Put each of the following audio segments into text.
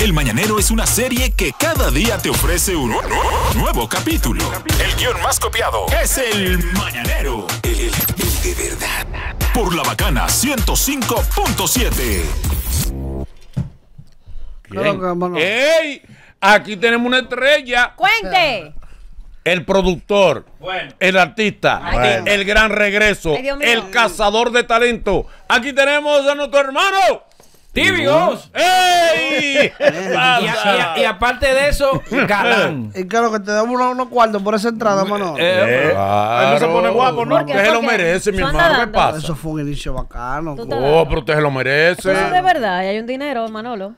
El Mañanero es una serie que cada día te ofrece un nuevo capítulo. El guión más copiado es El Mañanero. El, de verdad. Por la bacana 105.7. ¡Ey! Aquí tenemos una estrella. ¡Cuente! el productor, el artista, el gran regreso, el cazador de talento. Aquí tenemos a nuestro hermano. ¡Tíbicos! ¡Ey! y, y, aparte de eso, galán. Y claro que te damos unos uno cuartos por esa entrada, mano. Eh, eh, eh, eh No se pone guapo, ¿no? Porque, se lo merece, mi hermano. ¿Qué pasa? Eso fue un inicio bacano. Oh, pero usted se lo merece. Eso es de verdad. hay un dinero, Manolo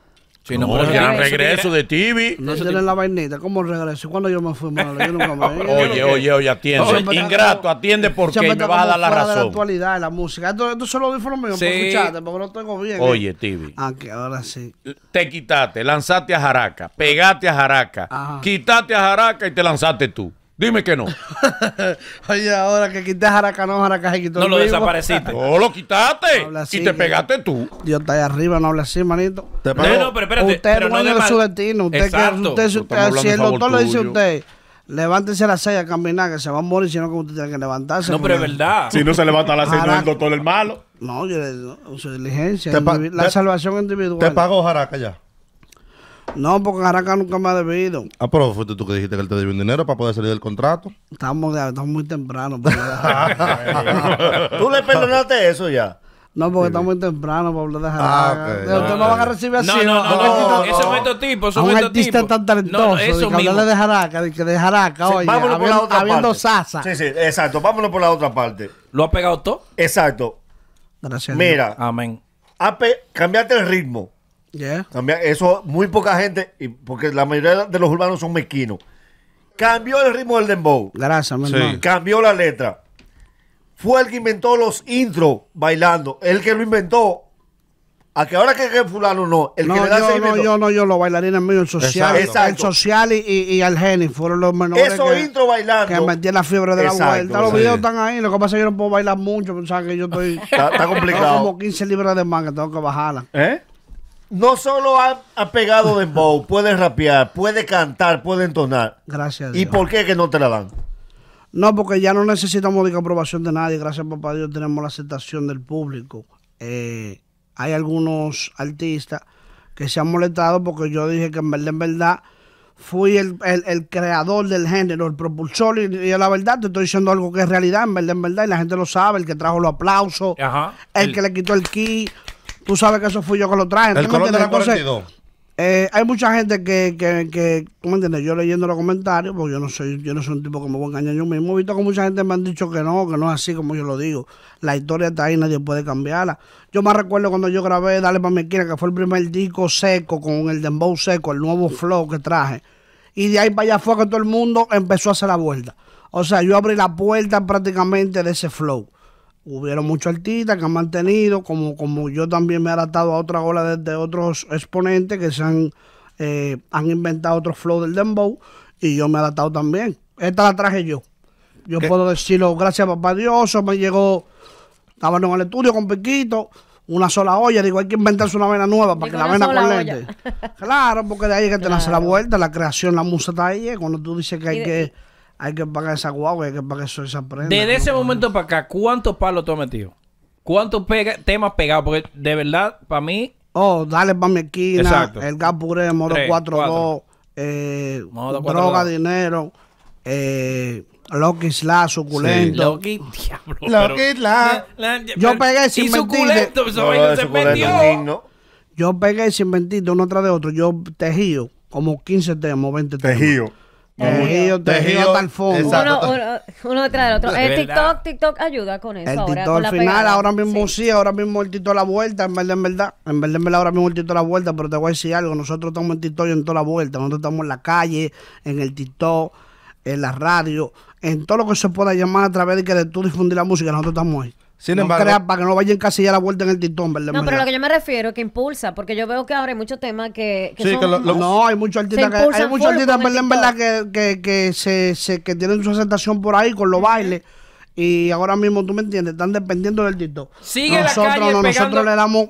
si no, ya regreso de TV. No se la vainita. ¿Cómo regreso? ¿Cuándo yo me fui malo? Yo nunca me... oye, oye, oye, atiende. Ingrato, atiende porque me, me vas a dar la razón. la actualidad, la música. Esto, esto solo lo míos sí. porque no tengo bien. ¿eh? Oye, TV. Ah, que ahora sí. Te quitaste, lanzaste a Jaraca, pegaste a Jaraca, Ajá. quitaste a Jaraca y te lanzaste tú. Dime que no. Oye, ahora que quité Jaracano, y quitó No lo desapareciste. No lo quitaste. y te pegaste tú. Dios está ahí arriba, no habla así, manito. no, no, pero espérate. Usted pero no de su destino. Usted, que, si el doctor tuyo. le dice a usted, levántese a las seis a caminar, que se va a morir, sino que usted tiene que levantarse. No, pero es verdad. Si no se levanta la las no es el doctor el malo. No, yo le su diligencia. La salvación individual. Te pago, Jaraca ya. No, porque Jaraca nunca me ha debido. Ah, pero fuiste tú que dijiste que él te debió un dinero para poder salir del contrato. Estamos, muy temprano. ¿Tú le perdonaste eso ya? No, porque estamos muy temprano para hablar de Jaraca. Ustedes no, van a recibir así. No, no, no. no, no. Esos tipo, Eso son estos tipos. Un artista tan talentoso. eso de que mismo. de Jaraca, de que de Jaraca, oye. Vámonos por la otra habiendo Sasa. Sí, sí, exacto. Vámonos por la otra parte. ¿Lo ha pegado todo? Exacto. Gracias. Mira. Amén. cambiaste el ritmo eso, muy poca gente, porque la mayoría de los urbanos son mezquinos. Cambió el ritmo del dembow. Gracias, mi Cambió la letra. Fue el que inventó los intros bailando. El que lo inventó. A que ahora que, es fulano no, el no, que le da yo, seguimiento. No, yo no, yo los bailarines míos el social, Exacto. social y, y, genio Geni fueron los menores. Esos intro bailando. Que metí la fiebre de la vuelta. Los videos están ahí, lo que pasa es que yo no puedo bailar mucho, o que yo estoy. está, complicado. Tengo como 15 libras de manga, tengo que bajarla. ¿Eh? no solo ha, pegado pegado bow, puede rapear, puede cantar, puede entonar. Gracias Dios. ¿Y por qué que no te la dan? No, porque ya no necesitamos de aprobación de nadie. Gracias, papá Dios, tenemos la aceptación del público. Eh, hay algunos artistas que se han molestado porque yo dije que en verdad, en verdad, fui el, creador del género, el propulsor. Y, la verdad, te estoy diciendo algo que es realidad, en verdad, verdad. Y la gente lo sabe, el que trajo los aplausos, el, que le quitó el key tú sabes que eso fui yo que lo traje. El color de la eh, hay mucha gente que, que, ¿tú me entiendes? Yo leyendo los comentarios, porque yo no soy, yo no soy un tipo que me voy a engañar yo mismo. He visto que mucha gente me han dicho que no, que no es así como yo lo digo. La historia está ahí, nadie puede cambiarla. Yo me recuerdo cuando yo grabé Dale para mi esquina, que fue el primer disco seco con el dembow seco, el nuevo flow que traje. Y de ahí para allá fue que todo el mundo empezó a hacer la vuelta. O sea, yo abrí la puerta prácticamente de ese flow. Hubieron muchos artistas que han mantenido, como, como yo también me he adaptado a otra ola desde otros exponentes que se han, eh, inventado otros flow del dembow y yo me he adaptado también. Esta la traje yo. Yo puedo decirlo, gracias papá Dios, me llegó, estaba en el estudio con Piquito, una sola olla, digo, hay que inventarse una vena nueva para que la vena conecte. Claro, porque de ahí es que te nace la vuelta, la creación, la música está ahí, eh, cuando tú dices que hay que hay que pagar esa guagua, hay que pagar eso, esa prenda. Desde ese momento para acá, ¿cuántos palos tú has metido? ¿Cuántos temas pegados? Porque de verdad, para mí. Oh, dale para mi esquina. El gapure, Modo 4-2. Eh, droga, dinero. Eh, Loki Slash, suculento. Loki, diablo. Loki Yo pegué sin mentir. No, se Yo pegué sin mentir uno tras de otro. Yo tejío como 15 temas, 20 temas. Tejío. Tejido, tejido, tal Uno, uno, uno otro. El eh, TikTok, TikTok ayuda con eso. El TikTok al final, ahora mismo sí. ahora mismo el TikTok la vuelta, en verdad, en verdad. En verdad, en verdad, ahora mismo el TikTok la vuelta, pero te voy a decir algo. Nosotros estamos en TikTok y en toda la vuelta. Nosotros estamos en la calle, en el TikTok, en la radio, en todo lo que se pueda llamar a través de que de tú difundir la música, nosotros estamos ahí. Sin para que no vayan casi a la vuelta en el titón No, pero lo que yo me refiero es que impulsa, porque yo veo que ahora hay muchos temas que, no, hay muchos artistas que hay muchos artistas, que, que, que se, que tienen su aceptación por ahí con los bailes. Y ahora mismo, tú me entiendes, están dependiendo del TikTok. Sigue nosotros, nosotros le damos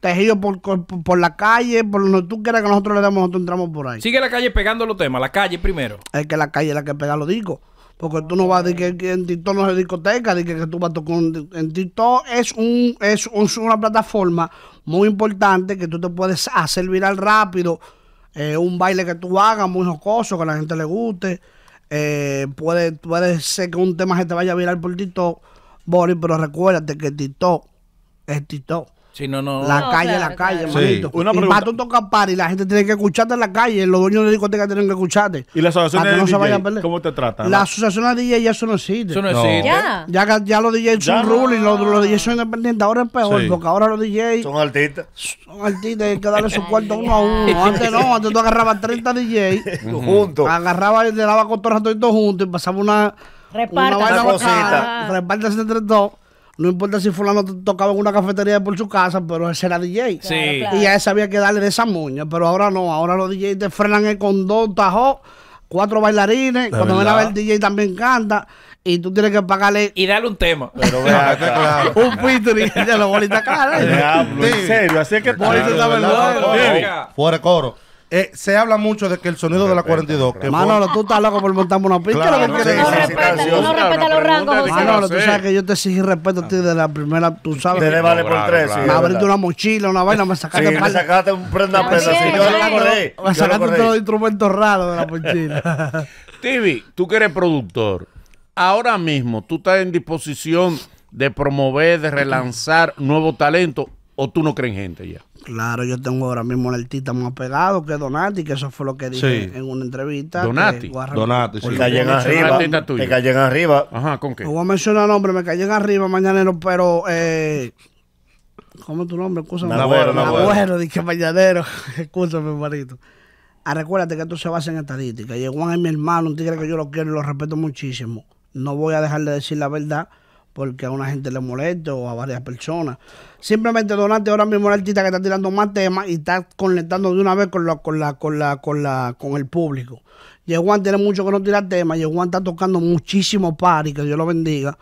tejido por, por, la calle, por que tú quieras que nosotros le damos, nosotros entramos por ahí. Sigue la calle pegando los temas, la calle primero. Es que la calle es la que pega los digo porque tú no vas a decir que en TikTok no es discoteca, de que, tú vas a tocar. En TikTok es, un, es, una plataforma muy importante que tú te puedes hacer viral rápido. Eh, un baile que tú hagas muy jocoso, que a la gente le guste. Eh, puede, ser que un tema se te vaya a viral por TikTok, Boris, pero recuérdate que TikTok es TikTok. La calle, la calle, claro. manito. y más tú tocas par y la gente tiene que escucharte en la calle. Los dueños de discoteca tienen que escucharte. ¿Y las asociaciones de DJ, ¿Cómo te tratan? La asociación de DJ ya eso no existe. Eso no, Ya. ya. los DJs son ruling, los, los, DJs son independientes. Ahora es peor, porque ahora los DJs... Son artistas. Son artistas hay que darle su cuarto uno a uno. Antes no, antes tú agarrabas 30 DJs. juntos. Agarrabas y te daba con todo juntos y pasaba una... y Una, una cosita. entre dos. No importa si fulano tocaba en una cafetería por su casa, pero ese era DJ. Sí. Y a ese había que darle de esa muña, pero ahora no. Ahora los DJs te frenan el con dos tajos, cuatro bailarines. cuando ven a ver el DJ también canta y tú tienes que pagarle. Y darle un tema. Pero claro. Un featuring de la bolita cara. ¿eh? en serio. Así es que. Bolita está verdad. Fuera coro. Eh, se habla mucho de que el sonido de la 42. Que Manolo, tú estás loco por montarme una pista Claro, no, respeta, no respeta los rangos, Manolo, tú sabes que yo te exigí respeto a ti desde la primera, tú sabes. Te le vale por tres. abriste una mochila, una vaina, me sacaste. me sacaste un prenda pesa. Sí, yo lo Me sacaste todos los instrumentos raros de la mochila. TV, tú que eres productor, ahora mismo tú estás en disposición de promover, de relanzar nuevo talento ¿O tú no crees en gente ya? Claro, yo tengo ahora mismo el artista más pegado que Donati, que eso fue lo que dije en una entrevista. Donati. Donati, sí. Que arriba. Me llega arriba. Ajá, ¿con qué? No voy a mencionar nombre, me llega arriba mañanero, pero. Eh, ¿Cómo es tu nombre? Escúchame. ...Nabuero... ...Nabuero... dije mañanero. Escúchame, hermanito. Ah, recuérdate que esto se basa en estadística. Y Juan es mi hermano, un tigre que yo lo quiero y lo respeto muchísimo. No voy a dejar de decir la verdad porque a una gente le molesta o a varias personas. Simplemente donante ahora mismo el artista que está tirando más temas y está conectando de una vez con la, con la, con la, con el público. Yeguan tiene mucho que no tirar temas, Yeguan está tocando muchísimo party, que Dios lo bendiga.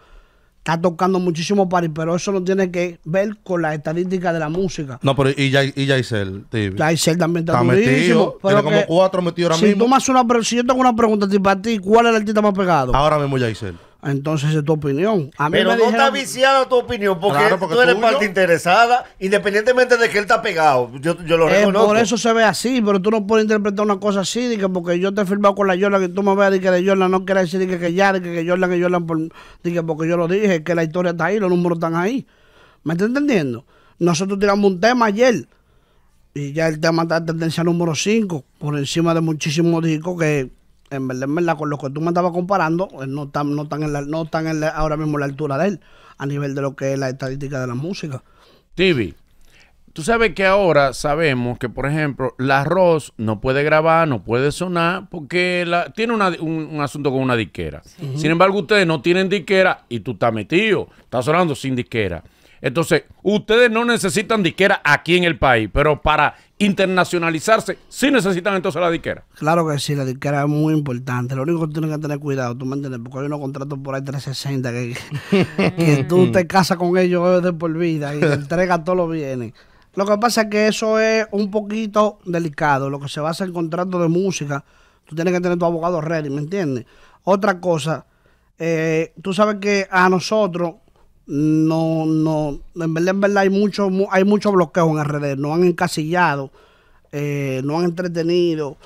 Está tocando muchísimo party, pero eso no tiene que ver con las estadísticas de la música. No, pero y, y Yaisel, también está, está metido. Pero tiene como cuatro metidos ahora mismo. una, si yo tengo una pregunta para ti, ¿cuál es el artista más pegado? Ahora mismo Yaisel entonces es tu opinión. Pero no está viciada tu opinión porque, tú eres parte interesada, independientemente de que él está pegado. Yo, yo lo eh, Por eso se ve así, pero tú no puedes interpretar una cosa así, porque yo te he firmado con la Yola, que tú me veas de que de no quiere decir que, ya, de que, que y que porque yo lo dije, que la historia está ahí, los números están ahí. ¿Me estás entendiendo? Nosotros tiramos un tema ayer y ya el tema está en tendencia número 5, por encima de muchísimos discos que en verdad, con lo que tú me estabas comparando, eh, no están, no están, en la, no están en ahora mismo a la altura de él, a nivel de lo que es la estadística de la música. TV, tú sabes que ahora sabemos que, por ejemplo, la Ross no puede grabar, no puede sonar, porque la, tiene un, asunto con una disquera. Sin embargo, ustedes no tienen disquera y tú estás metido, estás sonando sin disquera. Entonces, ustedes no necesitan diquera aquí en el país, pero para internacionalizarse, sí necesitan entonces la diquera. Claro que sí, la diquera es muy importante. Lo único que tienen que tener cuidado, tú me entiendes, porque hay unos contratos por ahí 360 que, tú te casas con ellos eh, de por vida y entrega entregas todos los bienes. Lo que pasa es que eso es un poquito delicado. Lo que se basa en contratos de música, tú tienes que tener tu abogado ready, ¿me entiendes? Otra cosa, eh, tú sabes que a nosotros no, no, en verdad, en verdad hay mucho, hay mucho bloqueo en redes no han encasillado, eh, no han entretenido,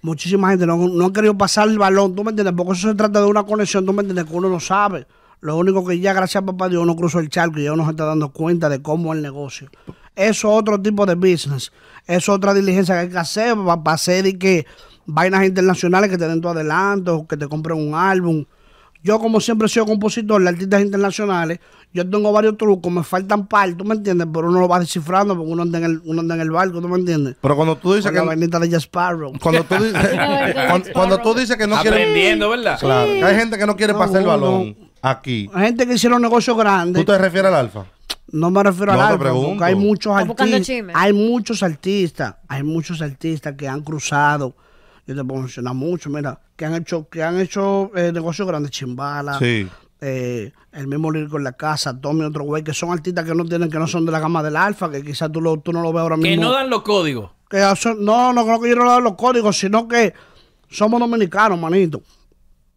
muchísima gente no, no han querido pasar el balón, tú me entiendes, porque eso se trata de una conexión, tú me entiendes, que uno no sabe. Lo único que ya, gracias a papá Dios, no cruzó el charco y ya uno se está dando cuenta de cómo es el negocio. Eso es otro tipo de business. Es otra diligencia que hay que hacer para hacer y que vainas internacionales que te den tu adelanto, que te compren un álbum. Yo, como siempre he sido compositor de artistas internacionales, yo tengo varios trucos, me faltan par, ¿tú me entiendes? Pero uno lo va descifrando porque uno anda en el, uno anda en el barco, ¿tú me entiendes? Pero cuando tú dices que... La vainita de Jazz Cuando tú, dices, cuando, tú dices que no quiere... Aprendiendo, ¿verdad? Claro. Hay gente que no quiere pasar el balón aquí. Hay gente que hicieron negocios grandes. ¿Tú te refieres al alfa? No me refiero al alfa, hay muchos artistas. Hay muchos artistas, hay muchos artistas que han cruzado yo te puedo mencionar mucho, mira, que han hecho, que han hecho eh, negocios grandes, Chimbala, sí. Eh, el mismo Lírico en la casa, Tommy, otro güey, que son artistas que no tienen, que no son de la gama del alfa, que quizás tú, tú no lo ves ahora mismo. Que no dan los códigos. Que no, no creo que yo no dan los códigos, sino que somos dominicanos, manito.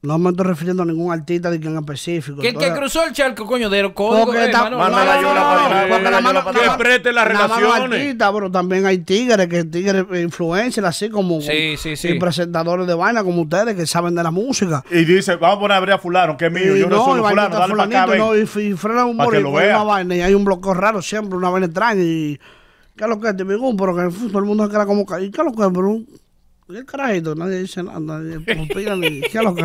No me estoy refiriendo a ningún artista de quien específico. ¿Quién que cruzó el charco, coño? De código porque eh, está, no, no, no, no, no, eh, que preste las relaciones. pero también hay tigres, que tigres eh, influencers, así como sí, sí, sí. presentadores de vaina como ustedes que saben de la música. Y dice, vamos a poner a abrir a fulano, que es mío, yo no soy fulano, dale para acá, no, Y, frenan frena un y una vaina, y hay un bloqueo raro siempre, una vaina extraña, y... ¿Qué es lo que es? Te pero que todo el mundo se queda como... ¿Y qué es lo que es, bro? el carajito, nadie dice nada, nadie opina ni qué lo que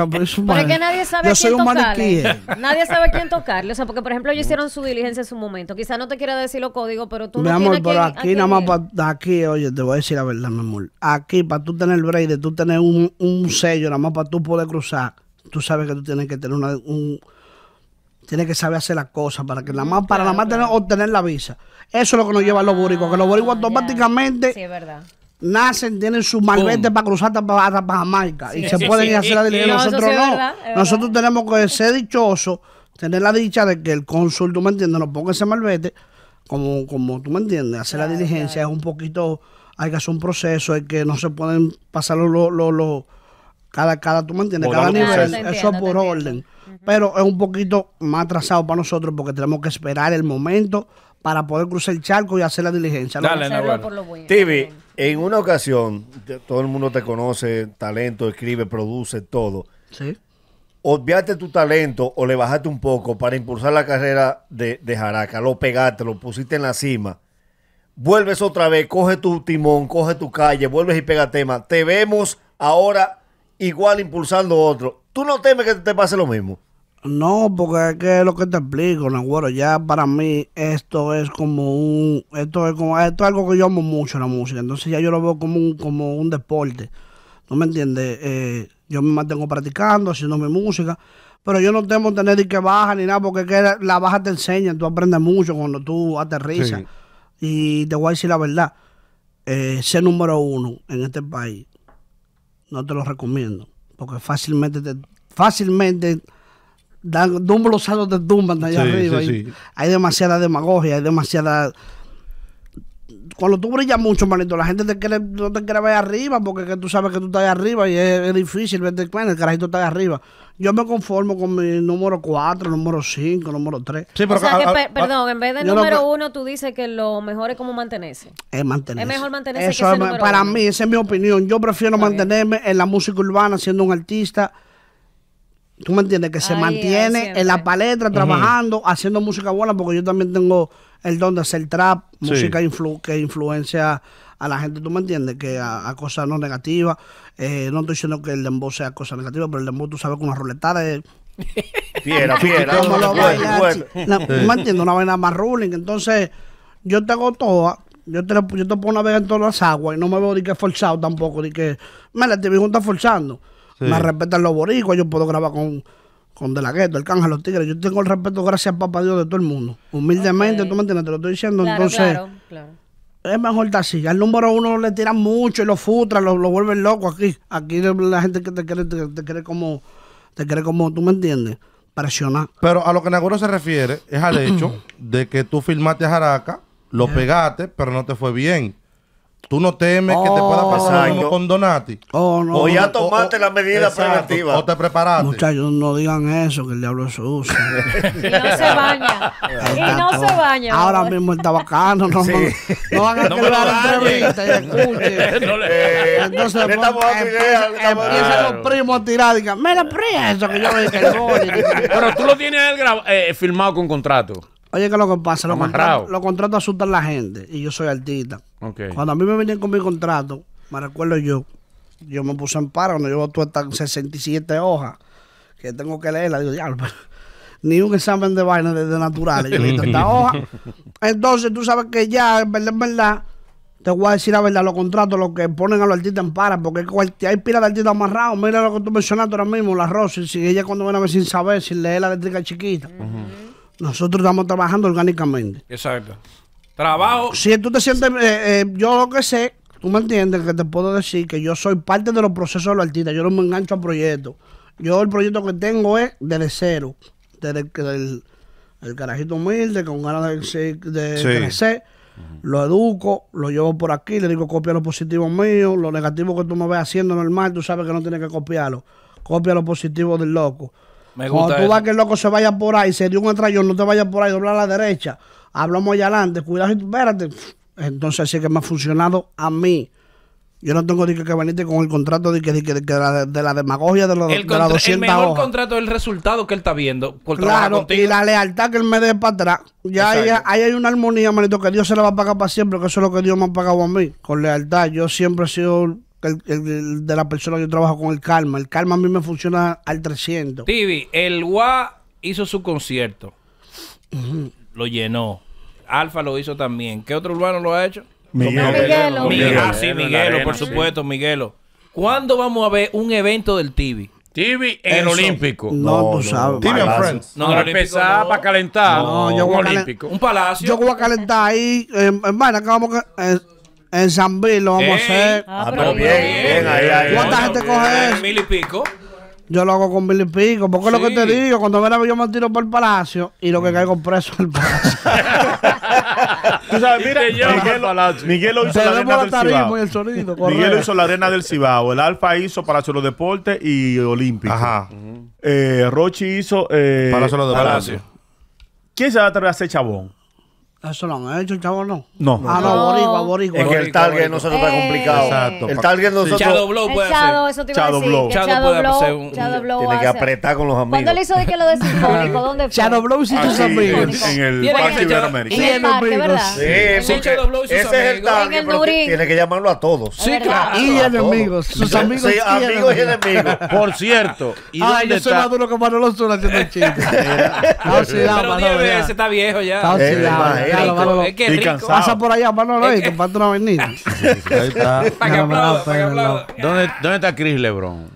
nadie sabe quién tocarle. Eh. Nadie sabe quién tocarle. O sea, porque por ejemplo ellos hicieron su diligencia en su momento. Quizás no te quiera decir los códigos, pero tú mi amor, pero aquí nada más para, aquí, oye, te voy a decir la verdad, mi amor. Aquí, para tú tener el break, tú tener un, sello, nada más para tú poder cruzar, tú sabes que tú tienes que tener una, un tienes que saber hacer las cosas para que nada más, para nada obtener la visa. Eso es lo que nos lleva a los buricos, que los buricos ah, automáticamente sí, es verdad nacen, tienen su malvete para cruzar hasta, Jamaica y se pueden pueden a hacer la diligencia. nosotros no. nosotros tenemos que ser dichosos, tener la dicha de que el cónsul, tú me entiendes, nos ponga ese malvete, como, como tú me entiendes, hacer la diligencia es un poquito, hay que hacer un proceso, es que no se pueden pasar los... cada, cada, tú me entiendes, cada nivel, eso es por orden. Pero es un poquito más atrasado para nosotros porque tenemos que esperar el momento para poder cruzar el charco y hacer la diligencia. Dale, no, en una ocasión, todo el mundo te conoce, talento, escribe, produce, todo. Sí. Obviaste tu talento o le bajaste un poco para impulsar la carrera de, de Jaraca, lo pegaste, lo pusiste en la cima. Vuelves otra vez, coge tu timón, coge tu calle, vuelves y pega tema. Te vemos ahora igual impulsando otro. ¿Tú no temes que te pase lo mismo? No, porque es que es lo que te explico, Ya para mí esto es como un. Esto es, como, esto es algo que yo amo mucho, la música. Entonces ya yo lo veo como un, como un deporte. ¿No me entiendes? Eh, yo me mantengo practicando, haciendo mi música. Pero yo no que tener que bajar ni nada, porque la baja te enseña, tú aprendes mucho cuando tú aterrizas. Y te voy a decir la verdad: eh, ser número uno en este país, no te lo recomiendo. Porque fácilmente te, fácilmente ...dumbo los un de allá arriba. hay, demasiada demagogia, hay demasiada. Cuando tú brillas mucho, manito, la gente te quiere, no te quiere ver arriba porque que tú sabes que tú estás arriba y es, difícil verte. Bueno, el carajito está arriba. Yo me conformo con mi número 4, número 5, número 3. perdón, en vez de número 1, tú dices que lo mejor es como mantenerse. Es mantenerse. Es mejor mantenerse que Para mí, esa es mi opinión. Yo prefiero mantenerme en la música urbana siendo un artista tú me entiendes, que se mantiene en la palestra trabajando, haciendo música buena, porque yo también tengo el don de hacer trap, música que influencia a la gente, tú me entiendes, que a, cosas no negativas. Eh, no estoy diciendo que el dembow sea cosa negativa, pero el dembow tú sabes con las ruletas es... Fiera, fiera. ¿Cómo No, me entiendes, una vaina más ruling. Entonces, yo tengo toda. Yo te, yo te pongo una vez en todas las aguas y no me veo de que forzado tampoco, de que, mira, te vi junta forzando. Me respetan los boricuas, yo puedo grabar con, con De La Gueto, el Canja, los Tigres. Yo tengo el respeto, gracias a papá Dios, de todo el mundo. Humildemente, tú me entiendes, te lo estoy diciendo. Entonces, claro, es mejor estar así. Al número uno le tiran mucho y lo futran, lo, vuelven loco aquí. Aquí la gente que te quiere, te, quiere como, te quiere como, tú me entiendes, presionar. Pero a lo que Naguro se refiere es al hecho de que tú filmaste a Jaraca, lo pegaste, pero no te fue bien. Tú no temes que te pueda pasar algo con Donati. Oh, o ya tomaste las la medida preventiva. O te preparaste. Muchachos, no digan eso, que el diablo es sucio. y no se baña. y no se baña. Ahora mismo está bacano. No, no, no van a no entrevista y no le, eh, Entonces, eh, eh, los primos a tirar y digan, mira, eso que yo le dije. Pero tú lo tienes él eh, firmado con contrato. Oye, que lo que pasa, los contratos lo contrato asustan la gente y yo soy artista. Okay. Cuando a mí me venían con mi contrato, me recuerdo yo, yo me puse en paro, cuando yo todas estas 67 hojas que tengo que leerlas. digo, diablo, ni un examen de vaina de, de naturales, yo necesito esta hoja. Entonces tú sabes que ya, en verdad, te voy a decir la verdad, los contratos, los que ponen a los artistas en paro porque hay pilas de artistas amarrados. Mira lo que tú mencionaste ahora mismo, la Rosy, si ella cuando viene a ver sin saber, sin leer la letrica chiquita. Nosotros estamos trabajando orgánicamente. Exacto. Trabajo. Si tú te sientes, eh, eh, yo lo que sé, tú me entiendes, que te puedo decir que yo soy parte de los procesos de los artistas. Yo no me engancho a proyectos. Yo el proyecto que tengo es desde cero. Desde el, el, carajito humilde, con ganas de, de crecer. Lo educo, lo llevo por aquí, le digo copia lo positivo mío, lo negativo que tú me ves haciendo normal, tú sabes que no tienes que copiarlo. Copia lo positivo del loco. Cuando tú vas que el loco se vaya por ahí, se dio un atrayón, no te vayas por ahí, dobla a la derecha, hablamos allá adelante, cuidado, espérate. Entonces sí que me ha funcionado a mí. Yo no tengo que, que venirte con el contrato de, que, de, la, demagogia de, los el de 200 El mejor contrato es el resultado que él está viendo. claro, y la lealtad que él me dé para atrás. Ya ahí, hay una armonía, manito, que Dios se la va a pagar para siempre, que eso es lo que Dios me ha pagado a mí. Con lealtad, yo siempre he sido el, de la persona que yo trabajo con el Karma. El Karma a mí me funciona al 300. Tibi, el Gua hizo su concierto. Lo llenó. Alfa lo hizo también. ¿Qué otro urbano lo ha hecho? Ah, Miguelo. sí, Miguelo, por supuesto, Miguelo. ¿Cuándo vamos a ver un evento del Tibi? TV en el Olímpico. No, pues sabes. TV and Friends. No, para empezar, no. para calentar. No, yo un Olímpico. Un palacio. Yo voy a calentar ahí. Eh, en hermana, acabamos en San Bill lo vamos a hacer. Ah, ah pero bien, ¿Cuánta gente coge eh, eso? Mil y pico. Yo lo hago con mil y pico, porque lo que te digo, cuando me la yo me tiro por el palacio y lo que caigo preso es el palacio. Tú sabes, mira, Miguel, Miguel lo hizo la arena del Cibao. El Miguel hizo la arena del Cibao. El Alfa hizo Palacio de los Deportes y Olímpico. Ajá. Eh, Rochi hizo eh, Palacio de los Deportes. ¿Quién se va a atrever a hacer chabón? Eso lo han ¿eh? hecho, chavo, no. No. Ah, no, Es que el target no se nos está complicado. Exacto. El target nosotros... Chado Blow puede ser. Chado Blow. chado puede hacer un... Tiene que apretar con los amigos. ¿Cuándo le hizo de que lo de sinfónico? ¿Dónde fue? Chado Blow y sus ah, amigos. En el Parque Iberoamérica. En el ¿verdad? Sí, ese es el target, tiene que llamarlo a todos. Sí, claro. Y enemigos. Sus amigos y amigos y enemigos. Por cierto. Ay, ah, yo soy más duro que Manolo Alonso haciendo chistes. Está Pero está viejo ya. Está Manolo, Manolo. Es que rico. Cansado. Pasa por allá, Manolo, y comparte una vainilla. Ahí está. ¿Dónde, está Chris Lebron?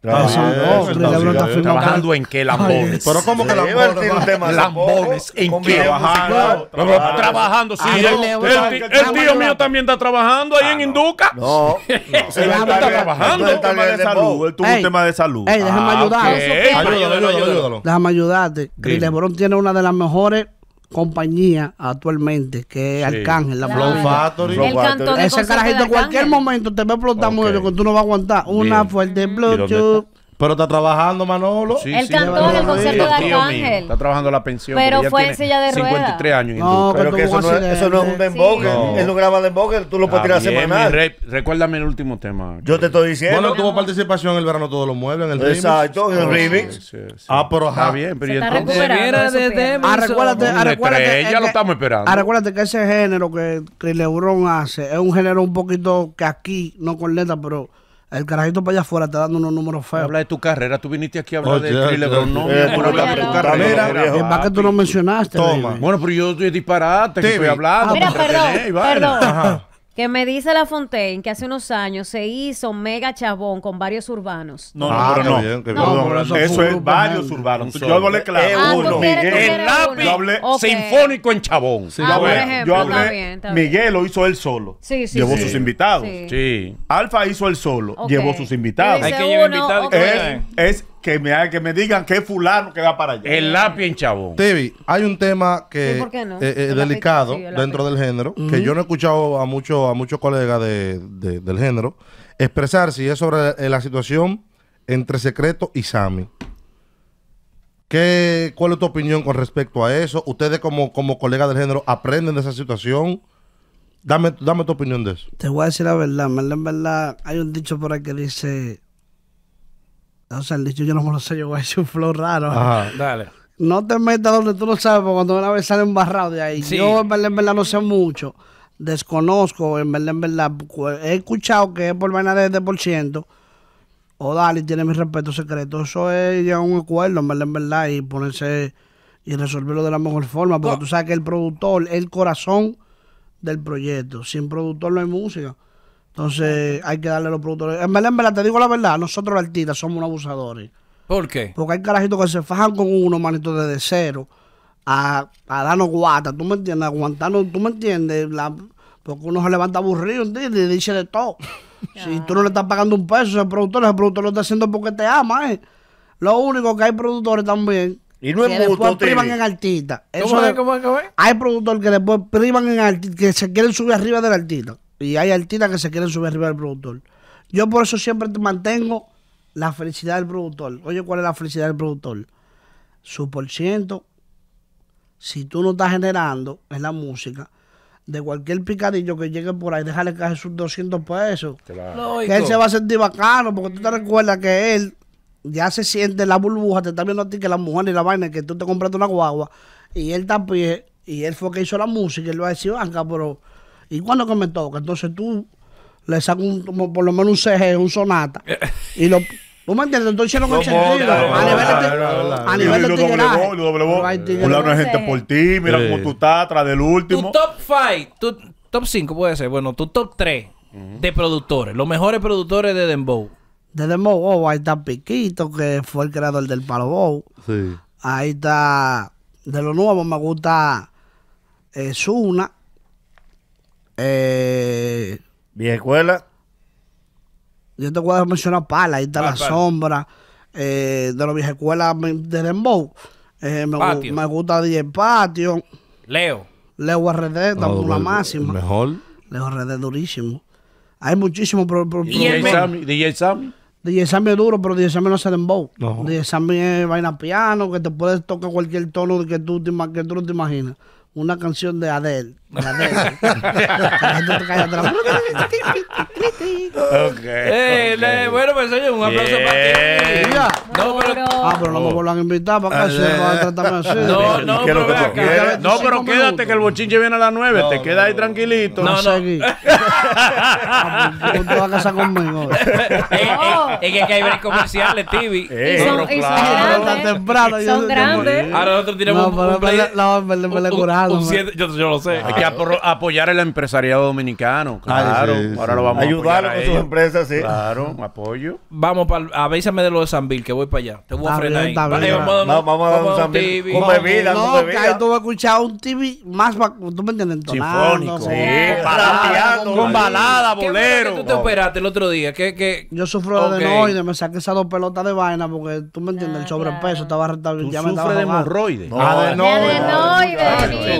Trabajando, en qué lambones. Pero cómo que lambones, lambones en qué trabajando, trabajando sí. Ah, el, tío mío también está trabajando ahí ah, en Induca. No, él está trabajando. Él de tuvo un tema de salud. Ey, déjame ah, ayúdalo. Déjame ayudarte. Lebron tiene una de las mejores compañía actualmente que es Arcángel, la Flow Factory. Ese carajito, en cualquier momento te va a explotar okay. mucho que tú no vas a aguantar. Una fuerte Bluetooth. Pero está trabajando Manolo. El él sí, en el concierto de Arcángel. Está trabajando la pensión. Pero fue en silla de ruedas. 53 años. No, pero que eso, no es, eso no es un dembow. No. Él no graba demboque. tú lo puedes tirar semanal. Rey, recuérdame el último tema. Yo te estoy diciendo. Bueno, tuvo participación en el verano Todos los Muebles, en el remix. Exacto, en el ah, remix. Ah, pero está bien. Pero está recuperando de ah, Recuérdate. Ya lo estamos esperando. Recuérdate que ese género que Lebrón hace es un género un poquito que aquí no con letra, pero el carajito para allá afuera está dando unos números feos. Habla de tu carrera, tú viniste aquí a hablar oh, de Trile, eh, de tu carrera. Es más que tú no mencionaste. Toma. Bueno, pero yo estoy disparate, que estoy hablando. Ah, mira, perdón, perdón que me dice La Fontaine que hace unos años se hizo mega chabón con varios urbanos. No, no, ah, no. no. eso, es varios urbanos. Yo hablé claro. Miguel. sinfónico en chabón. Ah, yo, hablé, ejemplo, Miguel lo hizo él solo. Sí, sí, llevó sus invitados. Sí. Alfa hizo él solo. Llevó sus invitados. Hay que llevar invitados. es que me, digan que es fulano que va para allá. El lápiz en chabón. Tevi, hay un tema que eh, eh, delicado dentro del género, que yo no he escuchado a muchos a muchos colegas del género expresar si es sobre eh, la situación entre Secreto y Sammy. ¿Qué, ¿Cuál es tu opinión con respecto a eso? ¿Ustedes como, como colegas del género aprenden de esa situación? Dame, dame tu opinión de eso. Te voy a decir la verdad, en verdad hay un dicho por ahí que dice o sea, el dicho yo no me lo sé, yo voy a decir un flow raro. Ajá, dale. No te metas donde tú lo sabes, porque cuando una vez sale embarrado de ahí. Yo en verdad, no sé mucho. Desconozco, en verdad, He escuchado que es por vaina de ciento. O dale, tiene mi respeto secreto. Eso es ya un acuerdo, en verdad, Y ponerse y resolverlo de la mejor forma. Porque tú sabes que el productor es el corazón del proyecto. Sin productor no hay música. Entonces hay que darle a los productores. En verdad, en te digo la verdad, nosotros los artistas somos unos abusadores. ¿Por qué? Porque hay carajitos que se fajan con uno, manito, desde cero a, darnos guata, ¿tú me entiendes? Aguantarnos, ¿tú me entiendes? La, porque uno se levanta aburrido y dice de todo. si tú no le estás pagando un peso ese productor, ese productor lo está haciendo porque te ama, ¿eh? Lo único que hay productores también y no que después privan en artista. ¿Cómo, es, cómo, es, Hay productores que después privan en artista, que se quieren subir arriba del artista. Y hay artistas que se quieren subir arriba del productor. Yo por eso siempre mantengo la felicidad del productor. Oye, ¿cuál es la felicidad del productor? Su por ciento. Si tú no estás generando en la música, de cualquier picadillo que llegue por ahí, déjale haga sus 200 pesos. Claro. Que él se va a sentir bacano, porque tú te recuerdas que él ya se siente la burbuja, te está viendo a ti que la mujer y la vaina, que tú te compraste una guagua, y él también, y él fue que hizo la música, y él va a decir, pero ¿Y cuándo que me toca? Entonces tú le sacas un, por lo menos un CG, un sonata, eh. y lo. ¿Tú me entiendes? Entonces hicieron un sentido. A nivel de tigueraje. Lo doble Una no gente por ti, mira cómo tú estás atrás del último. Tu top 5, tu top 5 puede ser, bueno, tu top 3 de productores, los mejores productores de Dembow. De Dembow, oh, ahí está Piquito, que fue el creador del Palo Bow. Ahí está, de lo nuevo me gusta eh, Zuna. Eh, Vieja escuela. Yo te puedo mencionar pala, ahí está ah, la sombra. Eh, de la vieja escuela de Dembow. Eh, me, me, gusta DJ Patio. Leo. Leo RD, ah, no, la máxima. Mejor. Leo RD durísimo. Hay muchísimos. DJ, Sammy, DJ Sammy. DJ Sammy es duro, pero DJ Sammy no es dembow. DJ Sammy es vaina piano, que te puedes tocar cualquier tono que que tú no te imaginas una canción de Adele. De Adele. okay, eh, bueno, pues oye, un aplauso para ti. No, pero, ah, pero no me a invitar para se a así. No, no, pero, no pero quédate que el bochinche viene a las 9, te quedas ahí tranquilito. No, no. vas a casar conmigo. Eh, eh, es que hay varios comerciales, eh, y Son grandes. Ahora nosotros tenemos un yo, lo sé. Hay que apoyar el empresariado dominicano. Claro. Ahora lo vamos a ayudar con sus empresas, sí. Claro, apoyo. Vamos, para avísame de lo de San que voy para allá. Te voy a frenar ahí. vamos, no, vamos, a dar un San Con bebida, no, con bebida. No, tú vas a escuchar un TV más, tú me entiendes, Sinfónico. Sí, con balada, bolero. ¿Qué tú te operaste el otro día? que Yo sufro de adenoide, me saqué esas dos pelotas de vaina porque tú me entiendes, el sobrepeso estaba rentable. Tú sufres de hemorroides. Adenoide. Adenoide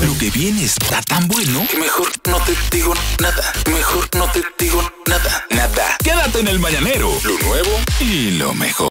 lo que viene está tan bueno mejor no te digo nada. Mejor no te digo nada. Nada. Quédate en el mañanero. Lo nuevo y lo mejor.